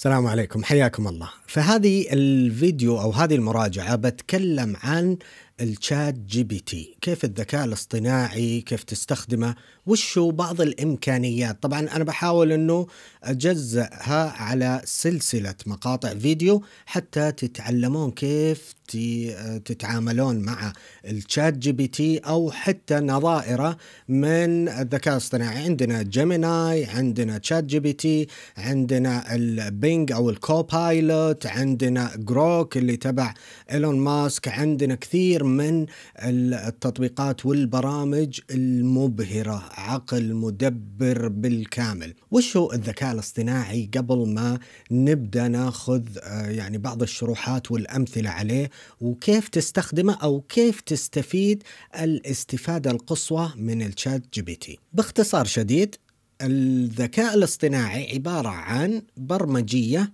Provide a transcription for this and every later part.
السلام عليكم حياكم الله فهذه الفيديو أو هذه المراجعة بتكلم عن الشات جي بي تي كيف الذكاء الاصطناعي كيف تستخدمه وش بعض الإمكانيات طبعا أنا بحاول أنه أجزأها على سلسلة مقاطع فيديو حتى تتعلمون كيف تتعاملون مع الشات جي بي تي أو حتى نظائره من الذكاء الاصطناعي عندنا جيميناي عندنا تشات جي بي تي عندنا البينج أو الكوبايلوت عندنا جروك اللي تبع إيلون ماسك عندنا كثير من التطبيقات والبرامج المبهرة عقل مدبر بالكامل وش هو الذكاء الاصطناعي قبل ما نبدأ ناخذ آه، يعني بعض الشروحات والأمثلة عليه وكيف تستخدمه أو كيف تستفيد الاستفادة القصوى من الشات جي بي تي باختصار شديد الذكاء الاصطناعي عبارة عن برمجية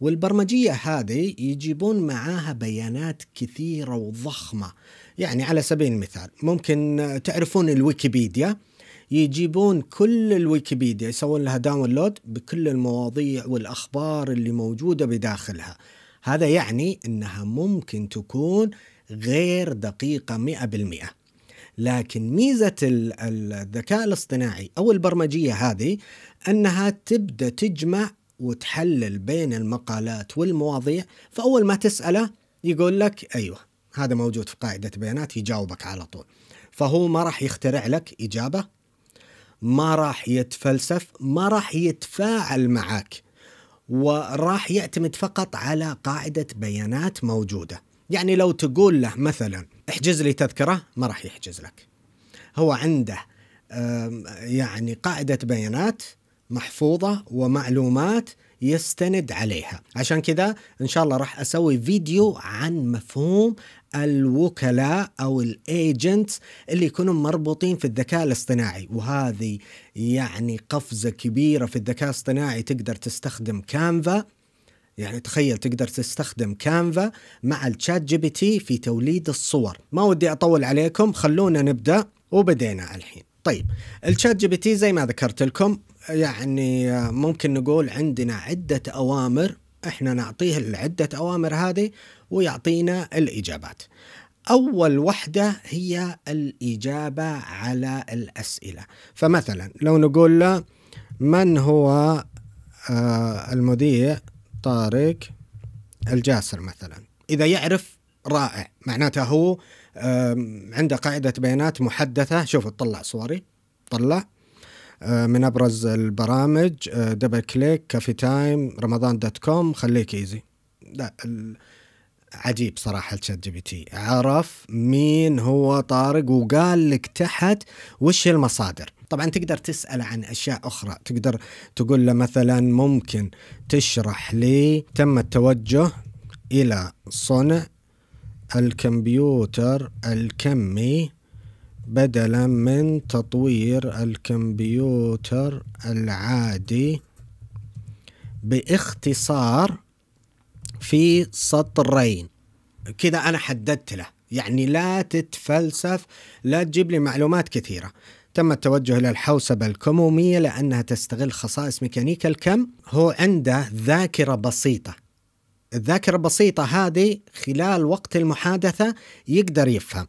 والبرمجية هذه يجيبون معاها بيانات كثيرة وضخمة يعني على سبيل المثال ممكن تعرفون الويكيبيديا يجيبون كل الويكيبيديا يسوون لها داونلود بكل المواضيع والأخبار اللي موجودة بداخلها هذا يعني أنها ممكن تكون غير دقيقة مئة بالمئة لكن ميزة الذكاء الاصطناعي أو البرمجية هذه أنها تبدأ تجمع وتحلل بين المقالات والمواضيع فأول ما تسأله يقول لك أيوه هذا موجود في قاعدة بيانات يجاوبك على طول فهو ما راح يخترع لك إجابة ما راح يتفلسف ما راح يتفاعل معك وراح يعتمد فقط على قاعدة بيانات موجودة يعني لو تقول له مثلا احجز لي تذكرة ما راح يحجز لك هو عنده يعني قاعدة بيانات محفوظة ومعلومات يستند عليها عشان كذا ان شاء الله راح اسوي فيديو عن مفهوم الوكلاء او الايجنتس اللي يكونوا مربوطين في الذكاء الاصطناعي وهذه يعني قفزة كبيرة في الذكاء الاصطناعي تقدر تستخدم كانفا يعني تخيل تقدر تستخدم كانفا مع الشات جي بي تي في توليد الصور ما ودي اطول عليكم خلونا نبدا وبدينا الحين طيب الشات جي بي تي زي ما ذكرت لكم يعني آه, ممكن نقول عندنا عدة أوامر احنا نعطيه العدة أوامر هذه ويعطينا الإجابات أول وحدة هي الإجابة على الأسئلة فمثلا لو نقول له من هو آه, المذيع طارق الجاسر مثلا إذا يعرف رائع معناته هو عنده قاعدة بيانات محدثة شوفوا طلع صوري طلع آه، من ابرز البرامج دبل كليك كافي تايم رمضان دوت كوم خليك ايزي لا عجيب صراحه الشات جي بي تي عرف مين هو طارق وقال لك تحت وش المصادر طبعا تقدر تسأل عن أشياء أخرى تقدر تقول له مثلا ممكن تشرح لي تم التوجه إلى صنع الكمبيوتر الكمي بدلا من تطوير الكمبيوتر العادي باختصار في سطرين كذا أنا حددت له يعني لا تتفلسف لا تجيب لي معلومات كثيرة تم التوجه إلى الحوسبة الكمومية لأنها تستغل خصائص ميكانيكا الكم هو عنده ذاكرة بسيطة الذاكرة البسيطة هذه خلال وقت المحادثة يقدر يفهم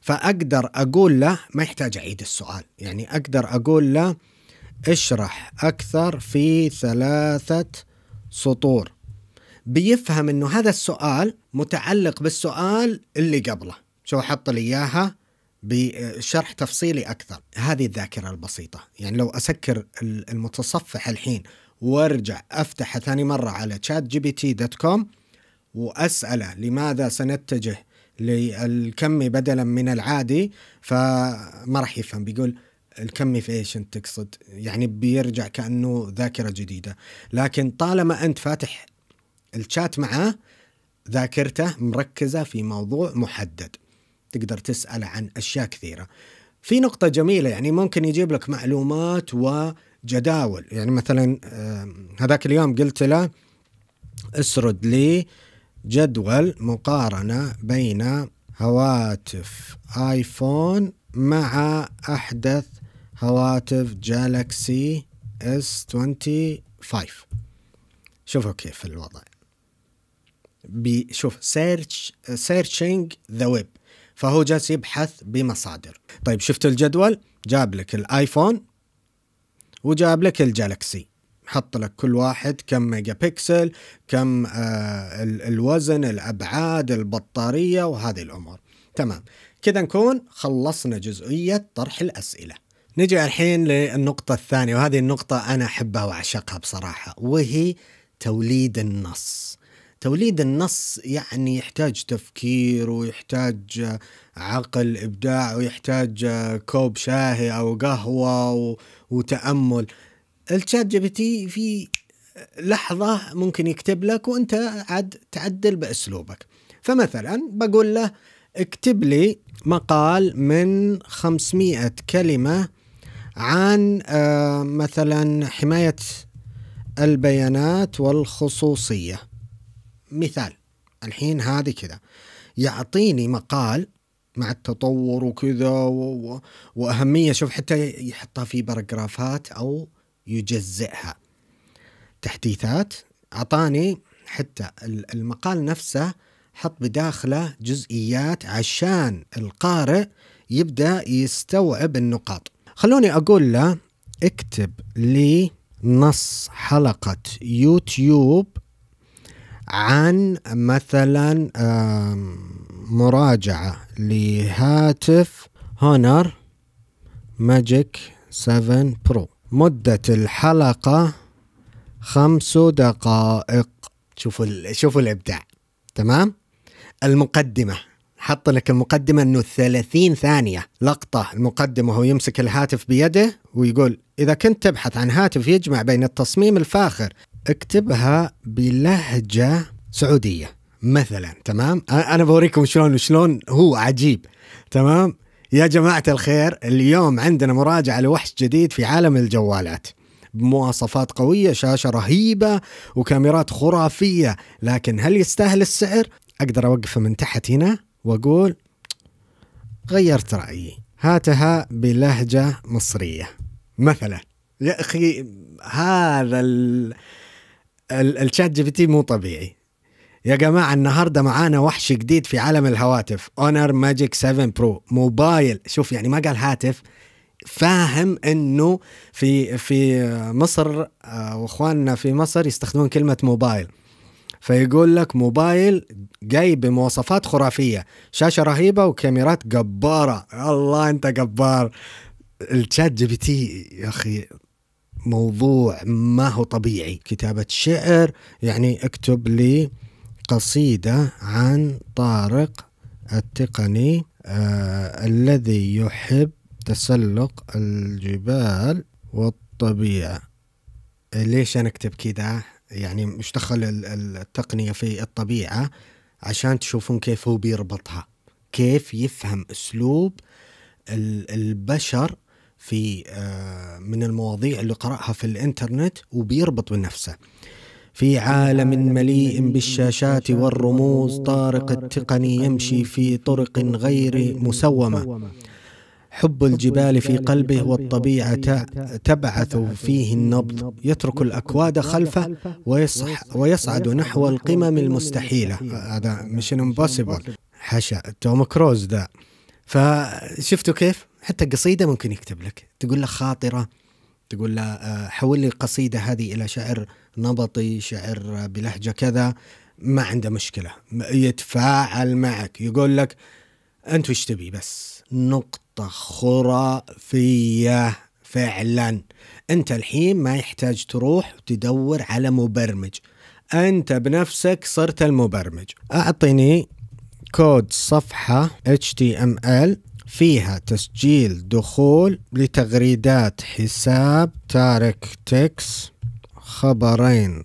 فاقدر اقول له ما يحتاج اعيد السؤال يعني اقدر اقول له اشرح اكثر في ثلاثه سطور بيفهم انه هذا السؤال متعلق بالسؤال اللي قبله شو حط لي اياها بشرح تفصيلي اكثر هذه الذاكره البسيطه يعني لو اسكر المتصفح الحين وارجع افتحه ثاني مره على chatgpt.com واساله لماذا سنتجه للكمي بدلا من العادي فما راح يفهم بيقول الكمي في ايش انت تقصد يعني بيرجع كانه ذاكره جديده لكن طالما انت فاتح الشات معاه ذاكرته مركزه في موضوع محدد تقدر تسأل عن اشياء كثيره في نقطه جميله يعني ممكن يجيب لك معلومات وجداول يعني مثلا هذاك اليوم قلت له اسرد لي جدول مقارنة بين هواتف آيفون مع أحدث هواتف جالكسي S25 شوفوا كيف الوضع بشوف سيرش سيرشينج ذا ويب فهو جالس يبحث بمصادر طيب شفت الجدول جاب لك الايفون وجاب لك الجالكسي حط لك كل واحد كم ميجا بكسل كم آه، الوزن الأبعاد البطارية وهذه الأمور تمام كذا نكون خلصنا جزئية طرح الأسئلة نجي الحين للنقطة الثانية وهذه النقطة أنا أحبها وأعشقها بصراحة وهي توليد النص توليد النص يعني يحتاج تفكير ويحتاج آه، عقل إبداع ويحتاج آه، كوب شاهي أو قهوة وتأمل الشات جي بي تي في لحظة ممكن يكتب لك وانت عاد تعدل باسلوبك فمثلا بقول له اكتب لي مقال من 500 كلمة عن آه، مثلا حماية البيانات والخصوصية مثال الحين هذه كذا يعطيني مقال مع التطور وكذا و... و... وأهمية شوف حتى يحطها في باراجرافات أو يجزئها تحديثات أعطاني حتى المقال نفسه حط بداخله جزئيات عشان القارئ يبدأ يستوعب النقاط خلوني أقول له اكتب لي نص حلقة يوتيوب عن مثلا مراجعة لهاتف هونر ماجيك 7 برو مدة الحلقة خمس دقائق شوفوا شوفوا الإبداع تمام المقدمة حط لك المقدمة أنه 30 ثانية لقطة المقدمة هو يمسك الهاتف بيده ويقول إذا كنت تبحث عن هاتف يجمع بين التصميم الفاخر اكتبها بلهجة سعودية مثلا تمام أنا بوريكم شلون شلون هو عجيب تمام يا جماعة الخير اليوم عندنا مراجعة لوحش جديد في عالم الجوالات بمواصفات قوية شاشة رهيبة وكاميرات خرافية لكن هل يستاهل السعر؟ أقدر أوقفه من تحت هنا وأقول غيرت رأيي هاتها بلهجة مصرية مثلا يا أخي هذا الشات جي بي تي مو طبيعي يا جماعة النهاردة معانا وحش جديد في عالم الهواتف اونر ماجيك 7 برو موبايل شوف يعني ما قال هاتف فاهم انه في في مصر آه، واخواننا في مصر يستخدمون كلمة موبايل فيقول لك موبايل جاي بمواصفات خرافية شاشة رهيبة وكاميرات جبارة الله انت جبار الشات جي بي تي يا اخي موضوع ما هو طبيعي كتابة شعر يعني اكتب لي قصيدة عن طارق التقني آه الذي يحب تسلق الجبال والطبيعة ليش أنا أكتب كده يعني مش دخل التقنية في الطبيعة عشان تشوفون كيف هو بيربطها كيف يفهم أسلوب البشر في آه، من المواضيع اللي قرأها في الإنترنت وبيربط بنفسه في عالم مليء بالشاشات والرموز طارق التقني يمشي في طرق غير مسومه حب الجبال في قلبه والطبيعة تبعث فيه النبض يترك الأكواد خلفه ويصح ويصعد نحو القمم المستحيلة هذا ميشن امبوسيبل حاشا توم كروز ذا فشفتوا كيف حتى قصيدة ممكن يكتب لك تقول له خاطرة تقول له آه، حول لي القصيدة هذه إلى شعر نبطي شعر بلهجة كذا ما عنده مشكلة يتفاعل معك يقول لك أنت وش تبي بس نقطة خرافية فعلا أنت الحين ما يحتاج تروح وتدور على مبرمج أنت بنفسك صرت المبرمج أعطني كود صفحة HTML فيها تسجيل دخول لتغريدات حساب تارك تكس خبرين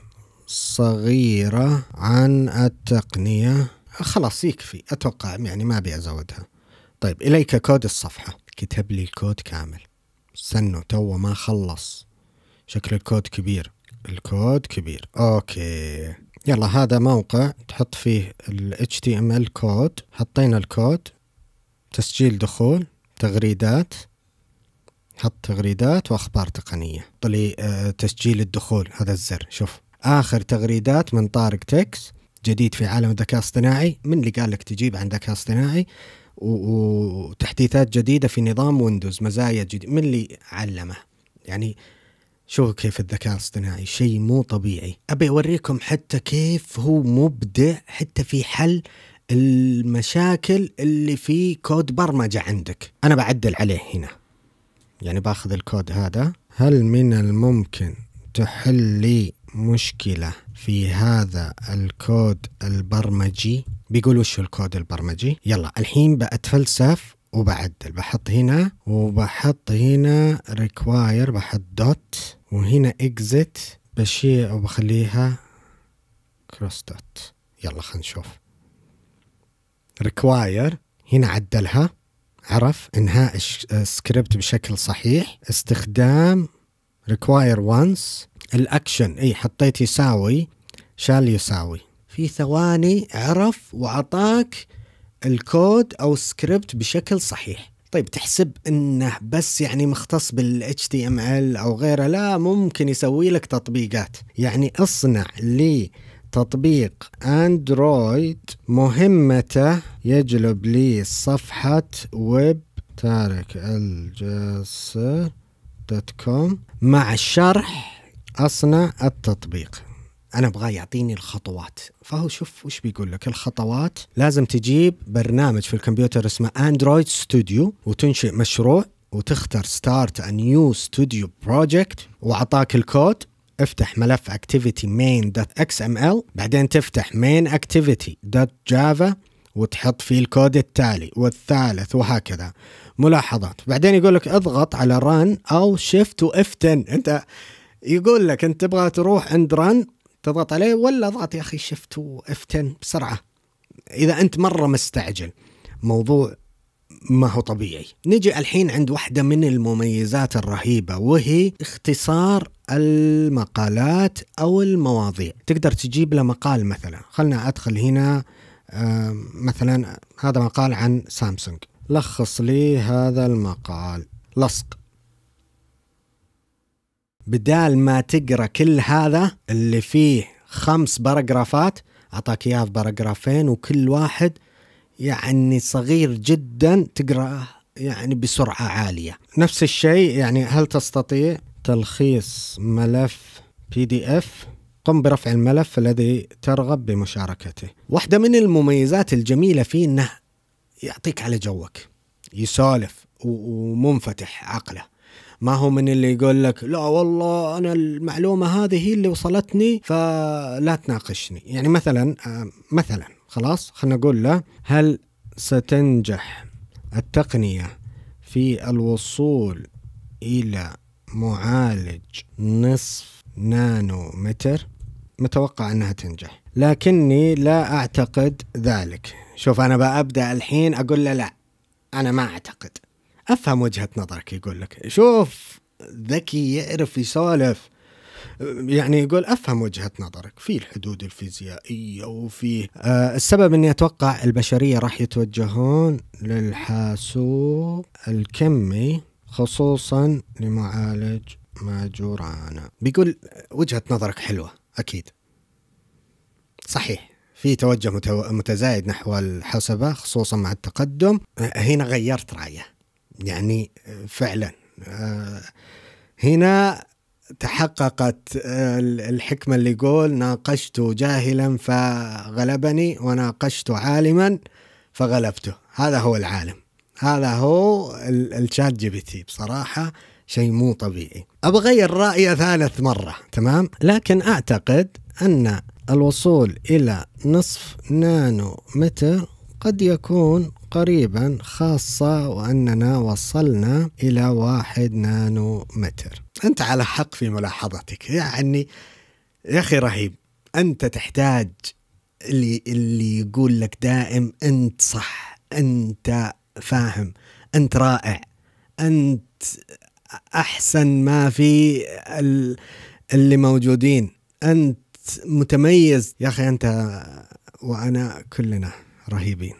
صغيرة عن التقنية خلاص يكفي أتوقع يعني ما أبي أزودها طيب إليك كود الصفحة كتب لي الكود كامل استنوا تو ما خلص شكل الكود كبير الكود كبير أوكي يلا هذا موقع تحط فيه ال HTML كود حطينا الكود تسجيل دخول تغريدات حط تغريدات واخبار تقنيه طلي آه، تسجيل الدخول هذا الزر شوف اخر تغريدات من طارق تكس جديد في عالم الذكاء الاصطناعي من اللي قال لك تجيب عن ذكاء اصطناعي وتحديثات جديده في نظام ويندوز مزايا جديده من اللي علمه يعني شوفوا كيف الذكاء الاصطناعي شيء مو طبيعي ابي اوريكم حتى كيف هو مبدع حتى في حل المشاكل اللي في كود برمجه عندك انا بعدل عليه هنا يعني باخذ الكود هذا هل من الممكن تحل لي مشكلة في هذا الكود البرمجي بيقول وش الكود البرمجي يلا الحين بأتفلسف وبعدل بحط هنا وبحط هنا require بحط دوت وهنا exit بشيء وبخليها cross dot يلا خلينا نشوف require هنا عدلها عرف انهاء السكريبت بشكل صحيح استخدام ريكواير وانس الاكشن اي حطيت يساوي شال يساوي في ثواني عرف وعطاك الكود او السكريبت بشكل صحيح طيب تحسب انه بس يعني مختص بال HTML او غيره لا ممكن يسوي لك تطبيقات يعني اصنع لي تطبيق اندرويد مهمته يجلب لي صفحة ويب تارك الجاس دوت كوم مع الشرح أصنع التطبيق أنا أبغاه يعطيني الخطوات فهو شوف وش بيقول لك الخطوات لازم تجيب برنامج في الكمبيوتر اسمه اندرويد ستوديو وتنشئ مشروع وتختار ستارت ا نيو ستوديو بروجكت واعطاك الكود افتح ملف activity main.xml بعدين تفتح main activity.java وتحط فيه الكود التالي والثالث وهكذا ملاحظات بعدين يقول لك اضغط على run او shift و F10 انت يقول لك انت تبغى تروح عند run تضغط عليه ولا اضغط يا اخي shift و F10 بسرعه اذا انت مره مستعجل موضوع ما هو طبيعي نجي الحين عند واحدة من المميزات الرهيبة وهي اختصار المقالات أو المواضيع تقدر تجيب له مقال مثلا خلنا أدخل هنا مثلا هذا مقال عن سامسونج لخص لي هذا المقال لصق بدال ما تقرا كل هذا اللي فيه خمس باراجرافات اعطاك اياه في باراجرافين وكل واحد يعني صغير جدا تقراه يعني بسرعه عاليه نفس الشيء يعني هل تستطيع تلخيص ملف بي دي اف قم برفع الملف الذي ترغب بمشاركته واحدة من المميزات الجميلة فيه أنه يعطيك على جوك يسالف ومنفتح عقله ما هو من اللي يقول لك لا والله أنا المعلومة هذه هي اللي وصلتني فلا تناقشني يعني مثلا آه، مثلا خلاص خلينا نقول له هل ستنجح التقنية في الوصول إلى معالج نصف نانو متر متوقع أنها تنجح لكني لا أعتقد ذلك شوف أنا بأبدأ الحين أقول له لا أنا ما أعتقد أفهم وجهة نظرك يقول لك شوف ذكي يعرف يسولف يعني يقول افهم وجهه نظرك في الحدود الفيزيائيه وفي آه السبب اني اتوقع البشريه راح يتوجهون للحاسوب الكمي خصوصا لمعالج ماجورانا بيقول وجهه نظرك حلوه اكيد صحيح في توجه متزايد نحو الحسبة خصوصا مع التقدم هنا غيرت رأيه يعني آه، فعلا آه، هنا تحققت آه، الحكمة اللي يقول ناقشت جاهلا فغلبني وناقشت عالما فغلبته هذا هو العالم هذا هو الشات جي بي تي بصراحة شيء مو طبيعي أبغى أغير رأيي ثالث مرة تمام لكن أعتقد أن الوصول إلى نصف نانو متر قد يكون قريبا خاصة وأننا وصلنا إلى واحد نانو متر أنت على حق في ملاحظتك يعني يا أخي رهيب أنت تحتاج اللي, اللي يقول لك دائم أنت صح أنت فاهم أنت رائع أنت أحسن ما في اللي موجودين أنت متميز يا أخي أنت وأنا كلنا رهيبين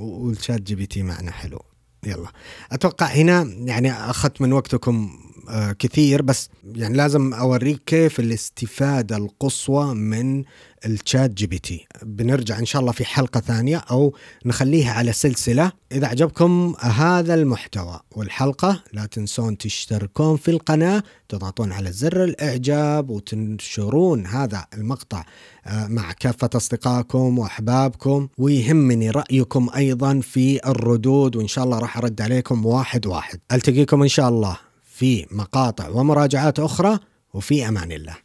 والشات جي بي تي معنا حلو يلا اتوقع هنا يعني اخذت من وقتكم آه، كثير بس يعني لازم اوريك كيف الاستفاده القصوى من الشات جي بي تي بنرجع ان شاء الله في حلقه ثانيه او نخليها على سلسله اذا عجبكم هذا المحتوى والحلقه لا تنسون تشتركون في القناه تضغطون على زر الاعجاب وتنشرون هذا المقطع آه، مع كافه اصدقائكم واحبابكم ويهمني رايكم ايضا في الردود وان شاء الله راح ارد عليكم واحد واحد التقيكم ان شاء الله في مقاطع ومراجعات أخرى وفي أمان الله